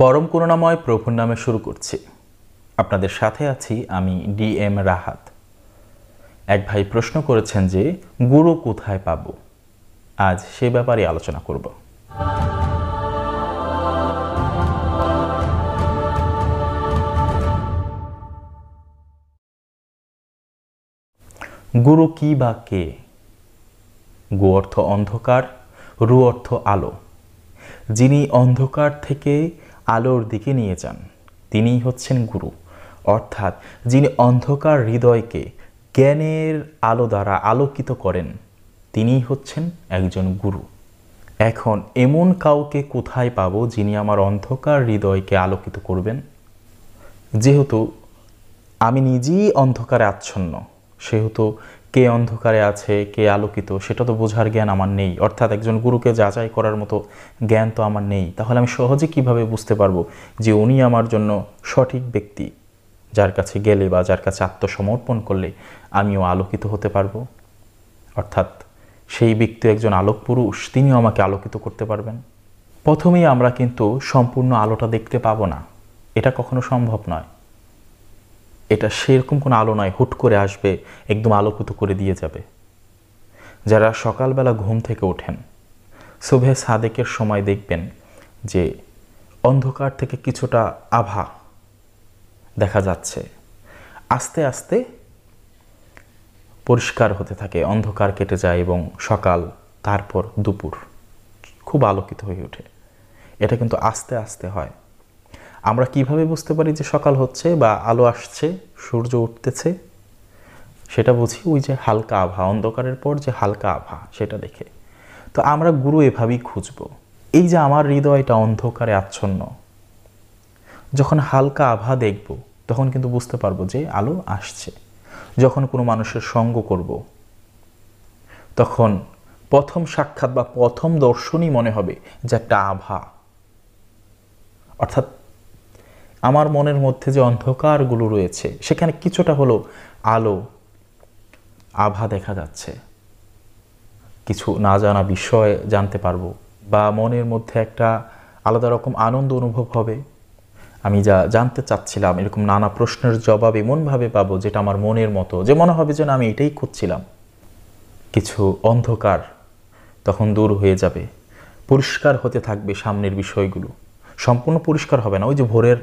পরম করুণাময় প্রভুর নামে শুরু করছি আপনাদের সাথে আছি আমি ডি এম রাহাত এক ভাই প্রশ্ন করেছেন যে গুরু কোথায় পাব আজ সে ব্যাপারে আলোচনা করব গুরু কি বা কে গু অর্থ অন্ধকার রু অর্থ আলো যিনি অন্ধকার থেকে আলোর দিকে নিয়ে যান তিনিই হচ্ছেন গুরু অর্থাৎ যিনি অন্ধকার হৃদয়কে জ্ঞানের আলো দ্বারা আলোকিত করেন তিনিই হচ্ছেন একজন গুরু এখন এমন কাউকে কোথায় পাব যিনি আমার অন্ধকার হৃদয়কে আলোকিত করবেন যেহেতু আমি নিজেই অন্ধকারে আচ্ছন্ন সেহেতু কে অন্ধকারে আছে কে আলোকিত সেটা তো বোঝার জ্ঞান আমার নেই অর্থাৎ একজন গুরুকে যাচাই করার মতো জ্ঞান তো আমার নেই তাহলে আমি সহজে কিভাবে বুঝতে পারবো যে উনি আমার জন্য সঠিক ব্যক্তি যার কাছে গেলে বা যার কাছে আত্মসমর্পণ করলে আমিও আলোকিত হতে পারবো অর্থাৎ সেই ব্যক্তি একজন আলোক পুরুষ তিনিও আমাকে আলোকিত করতে পারবেন প্রথমেই আমরা কিন্তু সম্পূর্ণ আলোটা দেখতে পাবো না এটা কখনো সম্ভব নয় এটা সেরকম কোনো আলো নয় হুট করে আসবে একদম আলোকিত করে দিয়ে যাবে যারা সকালবেলা ঘুম থেকে ওঠেন শুভে সাদেকের সময় দেখবেন যে অন্ধকার থেকে কিছুটা আভা দেখা যাচ্ছে আস্তে আস্তে পরিষ্কার হতে থাকে অন্ধকার কেটে যায় এবং সকাল তারপর দুপুর খুব আলোকিত হয়ে ওঠে এটা কিন্তু আস্তে আস্তে হয় আমরা কিভাবে বুঝতে পারি যে সকাল হচ্ছে বা আলো আসছে সূর্য উঠতেছে সেটা বুঝি ওই যে হালকা আভা অন্ধকারের পর যে হালকা আভা সেটা দেখে তো আমরা গুরু এভাবেই খুঁজব এই যে আমার হৃদয়টা অন্ধকারে আচ্ছন্ন যখন হালকা আভা দেখব তখন কিন্তু বুঝতে পারবো যে আলো আসছে যখন কোনো মানুষের সঙ্গ করব তখন প্রথম সাক্ষাৎ বা প্রথম দর্শনই মনে হবে যে একটা আভা অর্থাৎ আমার মনের মধ্যে যে অন্ধকারগুলো রয়েছে সেখানে কিছুটা হলো আলো আভা দেখা যাচ্ছে কিছু না জানা বিষয় জানতে পারবো বা মনের মধ্যে একটা আলাদা রকম আনন্দ অনুভব হবে আমি যা জানতে চাচ্ছিলাম এরকম নানা প্রশ্নের জবাব এমনভাবে পাবো যেটা আমার মনের মতো যে মনে হবে যেন আমি এটাই খুঁজছিলাম কিছু অন্ধকার তখন দূর হয়ে যাবে পরিষ্কার হতে থাকবে সামনের বিষয়গুলো সম্পূর্ণ পরিষ্কার হবে না ওই যে ভোরের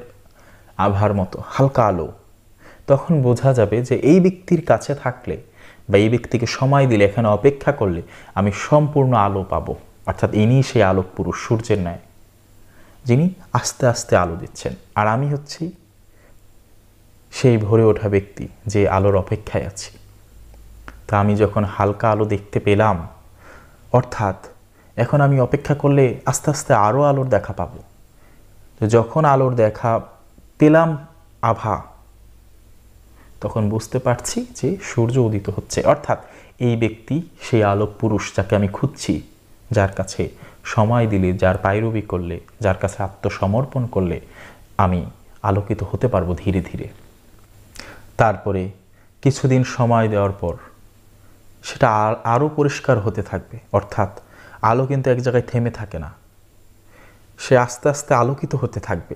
আভার মতো হালকা আলো তখন বোঝা যাবে যে এই ব্যক্তির কাছে থাকলে বা এই ব্যক্তিকে সময় দিলে এখানে অপেক্ষা করলে আমি সম্পূর্ণ আলো পাব অর্থাৎ ইনি সেই আলোক পুরুষ সূর্যের ন্যায় যিনি আস্তে আস্তে আলো দিচ্ছেন আর আমি হচ্ছি সেই ভরে ওঠা ব্যক্তি যে আলোর অপেক্ষায় আছি তা আমি যখন হালকা আলো দেখতে পেলাম অর্থাৎ এখন আমি অপেক্ষা করলে আস্তে আস্তে আরও আলোর দেখা পাবো তো যখন আলোর দেখা পেলাম আভা তখন বুঝতে পারছি যে সূর্য উদিত হচ্ছে অর্থাৎ এই ব্যক্তি সেই আলোক পুরুষ যাকে আমি খুঁজছি যার কাছে সময় দিলে যার পায়রবি করলে যার কাছে আত্মসমর্পণ করলে আমি আলোকিত হতে পারবো ধীরে ধীরে তারপরে কিছুদিন সময় দেওয়ার পর সেটা আরও পরিষ্কার হতে থাকবে অর্থাৎ আলো কিন্তু এক জায়গায় থেমে থাকে না সে আস্তে আস্তে আলোকিত হতে থাকবে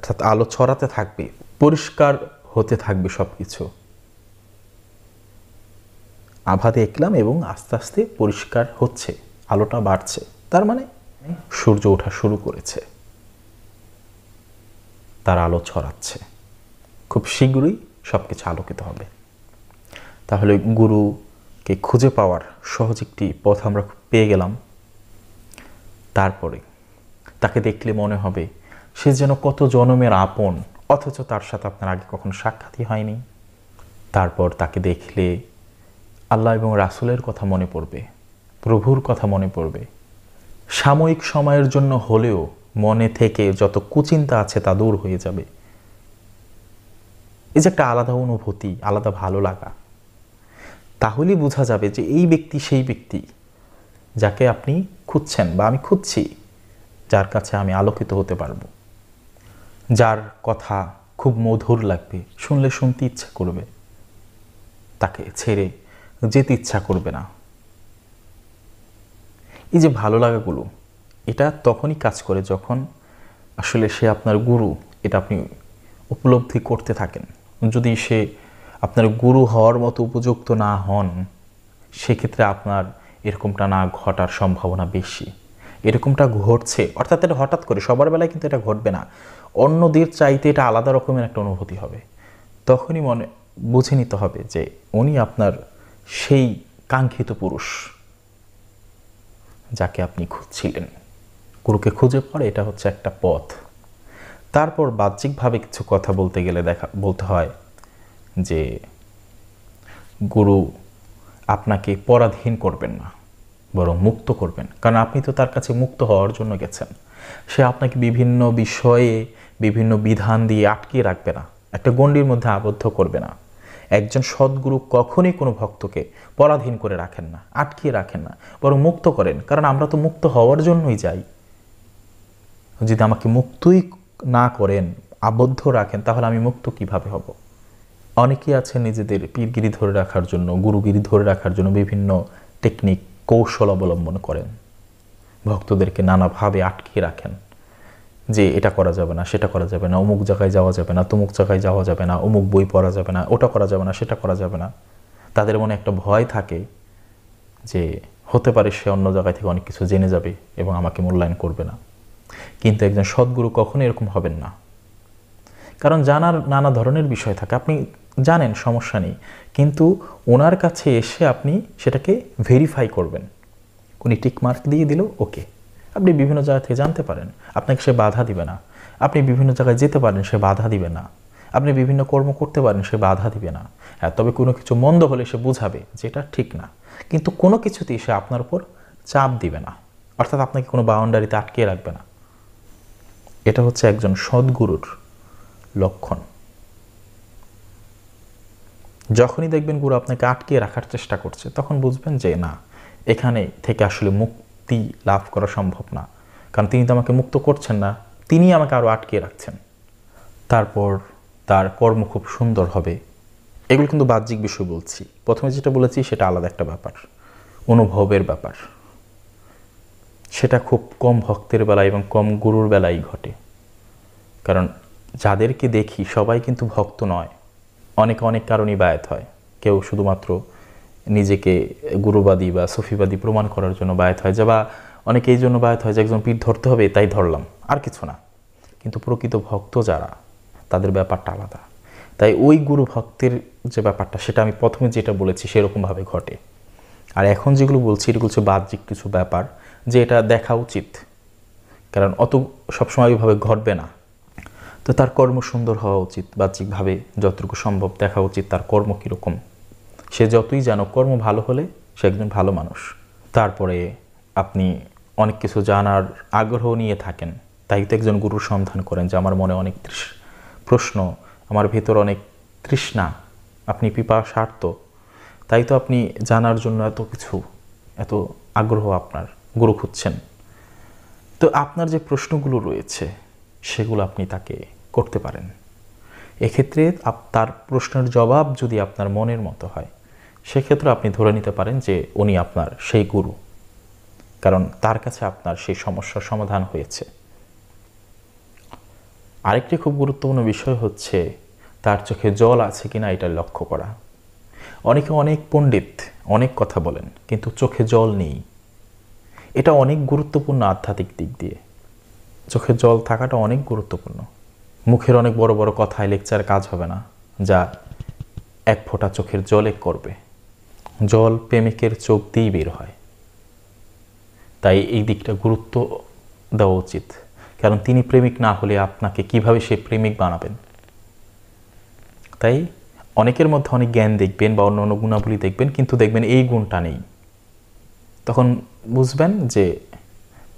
অর্থাৎ আলো ছড়াতে থাকবে পরিষ্কার হতে থাকবে সব কিছু আভা দেখলাম এবং আস্তে আস্তে পরিষ্কার হচ্ছে আলোটা বাড়ছে তার মানে সূর্য ওঠা শুরু করেছে তার আলো ছড়াচ্ছে খুব শীঘ্রই সব কিছু আলোকিত হবে তাহলে গুরুকে খুঁজে পাওয়ার সহজ একটি পথ আমরা পেয়ে গেলাম তারপরে তাকে দেখলে মনে হবে সে যেন কত জনমের আপন অথচ তার সাথে আপনার আগে কখনো সাক্ষাৎই হয়নি তারপর তাকে দেখলে আল্লাহ এবং রাসুলের কথা মনে পড়বে প্রভুর কথা মনে পড়বে সাময়িক সময়ের জন্য হলেও মনে থেকে যত কুচিন্তা আছে তা দূর হয়ে যাবে এই যে একটা আলাদা অনুভূতি আলাদা ভালো লাগা তাহলেই বোঝা যাবে যে এই ব্যক্তি সেই ব্যক্তি যাকে আপনি খুঁজছেন বা আমি খুঁজছি যার কাছে আমি আলোকিত হতে পারবো যার কথা খুব মধুর লাগবে শুনলে শুনতে ইচ্ছা করবে তাকে ছেড়ে যেতে ইচ্ছা করবে না এই যে ভালো লাগাগুলো এটা তখনই কাজ করে যখন আসলে সে আপনার গুরু এটা আপনি উপলব্ধি করতে থাকেন যদি সে আপনার গুরু হওয়ার মতো উপযুক্ত না হন সেক্ষেত্রে আপনার এরকমটা না ঘটার সম্ভাবনা বেশি এরকমটা ঘটছে অর্থাৎ এটা হঠাৎ করে সবার বেলায় কিন্তু এটা ঘটবে না অন্যদের চাইতে এটা আলাদা রকমের একটা অনুভূতি হবে তখনই মনে বুঝে নিতে হবে যে উনি আপনার সেই কাঙ্ক্ষিত পুরুষ যাকে আপনি খুঁজছিলেন গুরুকে খুঁজে পড়ে এটা হচ্ছে একটা পথ তারপর বাহ্যিকভাবে কিছু কথা বলতে গেলে দেখা বলতে হয় যে গুরু আপনাকে পরাধীন করবেন না বরং মুক্ত করবেন কারণ আপনি তো তার কাছে মুক্ত হওয়ার জন্য গেছেন সে আপনাকে বিভিন্ন বিষয়ে বিভিন্ন বিধান দিয়ে আটকিয়ে রাখবে না একটা গণ্ডির মধ্যে আবদ্ধ করবে না একজন সদ্গুরু কখনই কোনো ভক্তকে পরাধীন করে রাখেন না আটকিয়ে রাখেন না বরং মুক্ত করেন কারণ আমরা তো মুক্ত হওয়ার জন্যই যাই যদি আমাকে মুক্তই না করেন আবদ্ধ রাখেন তাহলে আমি মুক্ত কিভাবে হব অনেকেই আছে নিজেদের পীরগিরি ধরে রাখার জন্য গুরুগিরি ধরে রাখার জন্য বিভিন্ন টেকনিক কৌশল অবলম্বন করেন ভক্তদেরকে নানাভাবে আটকিয়ে রাখেন যে এটা করা যাবে না সেটা করা যাবে না অমুক জায়গায় যাওয়া যাবে না তমুক জায়গায় যাওয়া যাবে না অমুক বই পড়া যাবে না ওটা করা যাবে না সেটা করা যাবে না তাদের মনে একটা ভয় থাকে যে হতে পারে সে অন্য জায়গায় থেকে অনেক কিছু জেনে যাবে এবং আমাকে মূল্যায়ন করবে না কিন্তু একজন সদ্গুরু কখনো এরকম হবেন না কারণ জানার নানা ধরনের বিষয় থাকে আপনি জানেন সমস্যা নেই কিন্তু ওনার কাছে এসে আপনি সেটাকে ভেরিফাই করবেন উনি টিক মার্ক দিয়ে দিল ওকে আপনি বিভিন্ন জায়গা থেকে জানতে পারেন আপনাকে সে বাধা দিবে না আপনি বিভিন্ন জায়গায় যেতে পারেন সে বাধা দিবে না আপনি বিভিন্ন কর্ম করতে পারেন সে বাধা দিবে না হ্যাঁ তবে কোনো কিছু মন্দ হলে সে বুঝাবে এটা ঠিক না কিন্তু কোনো কিছুতেই সে আপনার উপর চাপ দিবে না অর্থাৎ আপনাকে কোনো বাউন্ডারিতে আটকে রাখবে না এটা হচ্ছে একজন সদ্গুরুর লক্ষণ যখনই দেখবেন গুরু আপনাকে আটকে রাখার চেষ্টা করছে তখন বুঝবেন যে না এখানে থেকে আসলে মুক্তি লাভ করা সম্ভব না কারণ তিনি তো আমাকে মুক্ত করছেন না তিনি আমাকে আরও আটকে রাখছেন তারপর তার কর্ম খুব সুন্দর হবে এগুলো কিন্তু বাহ্যিক বিষয় বলছি প্রথমে যেটা বলেছি সেটা আলাদা একটা ব্যাপার অনুভবের ব্যাপার সেটা খুব কম ভক্তের বেলায় এবং কম গুরুর বেলায় ঘটে কারণ যাদেরকে দেখি সবাই কিন্তু ভক্ত নয় অনেক অনেক কারণেই বায়াত হয় কেউ শুধুমাত্র নিজেকে গুরুবাদী বা সফিবাদী প্রমাণ করার জন্য বায়াত হয় যা বা অনেকে এই জন্য বায়াত হয় যে একজন পীঠ ধরতে হবে তাই ধরলাম আর কিছু না কিন্তু প্রকৃত ভক্ত যারা তাদের ব্যাপারটা আলাদা তাই ওই গুরু ভক্তের যে ব্যাপারটা সেটা আমি প্রথমে যেটা বলেছি সেরকমভাবে ঘটে আর এখন যেগুলো বলছি এটা হচ্ছে বাহ্যিক কিছু ব্যাপার যে এটা দেখা উচিত কারণ অত সবসময় ওইভাবে ঘটবে না তো তার কর্ম সুন্দর হওয়া উচিত বাহ্যিকভাবে যতটুকু সম্ভব দেখা উচিত তার কর্ম কীরকম সে যতই জানো কর্ম ভালো হলে সে একজন ভালো মানুষ তারপরে আপনি অনেক কিছু জানার আগ্রহ নিয়ে থাকেন তাই তো একজন গুরুর সন্ধান করেন যে আমার মনে অনেক প্রশ্ন আমার ভেতর অনেক তৃষ্ণা আপনি পিপা স্বার্থ তাই তো আপনি জানার জন্য এত কিছু এত আগ্রহ আপনার গুরু খুঁজছেন তো আপনার যে প্রশ্নগুলো রয়েছে সেগুলো আপনি তাকে করতে পারেন এক্ষেত্রে তার প্রশ্নের জবাব যদি আপনার মনের মতো হয় সেক্ষেত্রে আপনি ধরে নিতে পারেন যে উনি আপনার সেই গুরু কারণ তার কাছে আপনার সেই সমস্যার সমাধান হয়েছে আরেকটি খুব গুরুত্বপূর্ণ বিষয় হচ্ছে তার চোখে জল আছে কি না এটা লক্ষ্য করা অনেকে অনেক পণ্ডিত অনেক কথা বলেন কিন্তু চোখে জল নেই এটা অনেক গুরুত্বপূর্ণ আধ্যাত্মিক দিক দিয়ে চোখে জল থাকাটা অনেক গুরুত্বপূর্ণ মুখের অনেক বড় বড় কথায় লেকচার কাজ হবে না যা এক ফোঁটা চোখের জলে করবে জল প্রেমিকের চোখ দিয়েই বের হয় তাই এই দিকটা গুরুত্ব দেওয়া উচিত কারণ তিনি প্রেমিক না হলে আপনাকে কিভাবে সে প্রেমিক বানাবেন তাই অনেকের মধ্যে অনেক জ্ঞান দেখবেন বা অন্য অন্য গুণাবলী দেখবেন কিন্তু দেখবেন এই গুণটা নেই তখন বুঝবেন যে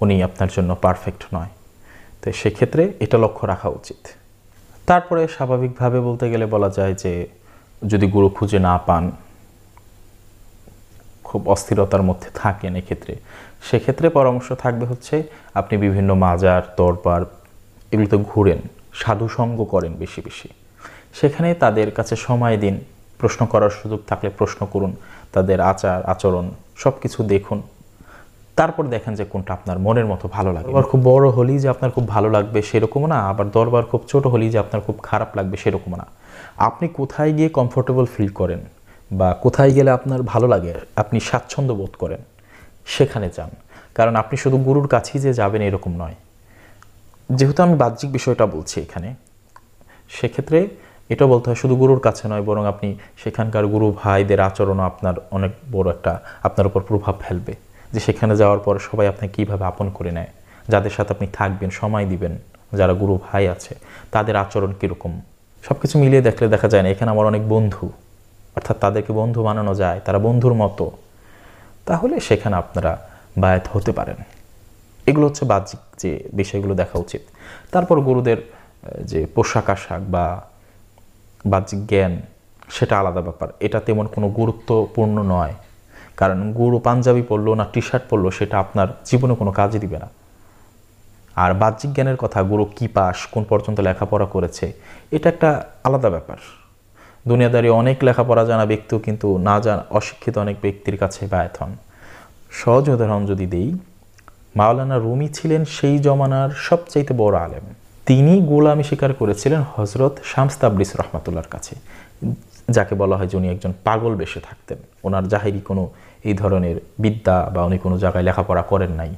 উনি আপনার জন্য পারফেক্ট নয় তো সেক্ষেত্রে এটা লক্ষ্য রাখা উচিত তারপরে স্বাভাবিকভাবে বলতে গেলে বলা যায় যে যদি গুরু খুঁজে না পান খুব অস্থিরতার মধ্যে থাকেন এক্ষেত্রে সেক্ষেত্রে পরামর্শ থাকবে হচ্ছে আপনি বিভিন্ন মাজার দরবার এগুলোতে ঘুরেন সাধুসঙ্গ করেন বেশি বেশি সেখানে তাদের কাছে সময় দিন প্রশ্ন করার সুযোগ থাকলে প্রশ্ন করুন তাদের আচার আচরণ সব কিছু দেখুন তারপর দেখেন যে কোনটা আপনার মনের মতো ভালো লাগে আবার খুব বড় হলেই যে আপনার খুব ভালো লাগবে সেরকমও না আবার দরবার খুব ছোট হলেই যে আপনার খুব খারাপ লাগবে সেরকমও না আপনি কোথায় গিয়ে কমফোর্টেবল ফিল করেন বা কোথায় গেলে আপনার ভালো লাগে আপনি স্বাচ্ছন্দ্য বোধ করেন সেখানে যান কারণ আপনি শুধু গুরুর কাছেই যে যাবেন এরকম নয় যেহেতু আমি বাহ্যিক বিষয়টা বলছি এখানে সেক্ষেত্রে এটা বলতে হয় শুধু গুরুর কাছে নয় বরং আপনি সেখানকার গুরু ভাইদের আচরণও আপনার অনেক বড় একটা আপনার উপর প্রভাব ফেলবে যে সেখানে যাওয়ার পর সবাই আপনাকে কীভাবে আপন করে নেয় যাদের সাথে আপনি থাকবেন সময় দিবেন যারা গুরু ভাই আছে তাদের আচরণ কীরকম সব কিছু মিলিয়ে দেখলে দেখা যায় না এখানে আমার অনেক বন্ধু অর্থাৎ তাদেরকে বন্ধু বানানো যায় তারা বন্ধুর মতো তাহলে সেখানে আপনারা বায়াত হতে পারেন এগুলো হচ্ছে বাহ্যিক যে বিষয়গুলো দেখা উচিত তারপর গুরুদের যে পোশাক আশাক বা বাহ্যিক জ্ঞান সেটা আলাদা ব্যাপার এটা তেমন কোনো গুরুত্বপূর্ণ নয় কারণ গুড় পাঞ্জাবি পরলো না টি শার্ট পরলো সেটা আপনার জীবনে কোনো কাজে দিবে না আর বাহ্যিক জ্ঞানের কথা গুরু কী পাস কোন পর্যন্ত লেখাপড়া করেছে এটা একটা আলাদা ব্যাপার দুনিয়াদারি অনেক লেখাপড়া জানা ব্যক্তিও কিন্তু না জানা অশিক্ষিত অনেক ব্যক্তির কাছে ব্যয়ত হন সহজ উদাহরণ যদি দিই মাওলানা রুমি ছিলেন সেই জমানার সবচাইতে বড় আলেম তিনি গোলামি স্বীকার করেছিলেন হজরত শামস্তাবলিস রহমাতুল্লার কাছে যাকে বলা হয় যে উনি একজন পাগল বেশে থাকতেন ওনার জাহেরি কোনো এই ধরনের বিদ্যা বা উনি কোনো জায়গায় লেখাপড়া করেন নাই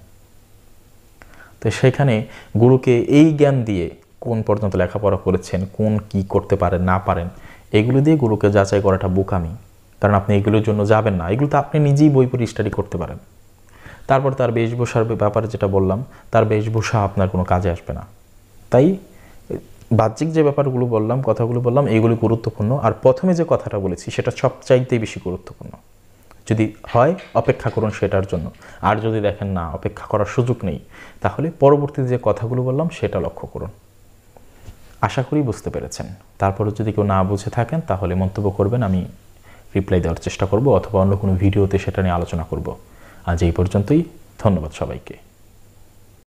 তো সেখানে গুরুকে এই জ্ঞান দিয়ে কোন পর্যন্ত লেখাপড়া করেছেন কোন কি করতে পারেন না পারেন এগুলো দিয়ে গুরুকে যাচাই করাটা বোকামি কারণ আপনি এগুলোর জন্য যাবেন না এগুলো তো আপনি নিজেই বই পড়ে স্টাডি করতে পারেন তারপর তার বেশভূষার ব্যাপারে যেটা বললাম তার বেশভূষা আপনার কোনো কাজে আসবে না তাই বাহ্যিক যে ব্যাপারগুলো বললাম কথাগুলো বললাম এগুলি গুরুত্বপূর্ণ আর প্রথমে যে কথাটা বলেছি সেটা সবচাইতেই বেশি গুরুত্বপূর্ণ যদি হয় অপেক্ষা করুন সেটার জন্য আর যদি দেখেন না অপেক্ষা করার সুযোগ নেই তাহলে পরবর্তীতে যে কথাগুলো বললাম সেটা লক্ষ্য করুন আশা করি বুঝতে পেরেছেন তারপরে যদি কেউ না বুঝে থাকেন তাহলে মন্তব্য করবেন আমি রিপ্লাই দেওয়ার চেষ্টা করব অথবা অন্য কোনো ভিডিওতে সেটা নিয়ে আলোচনা করব আজ এই পর্যন্তই ধন্যবাদ সবাইকে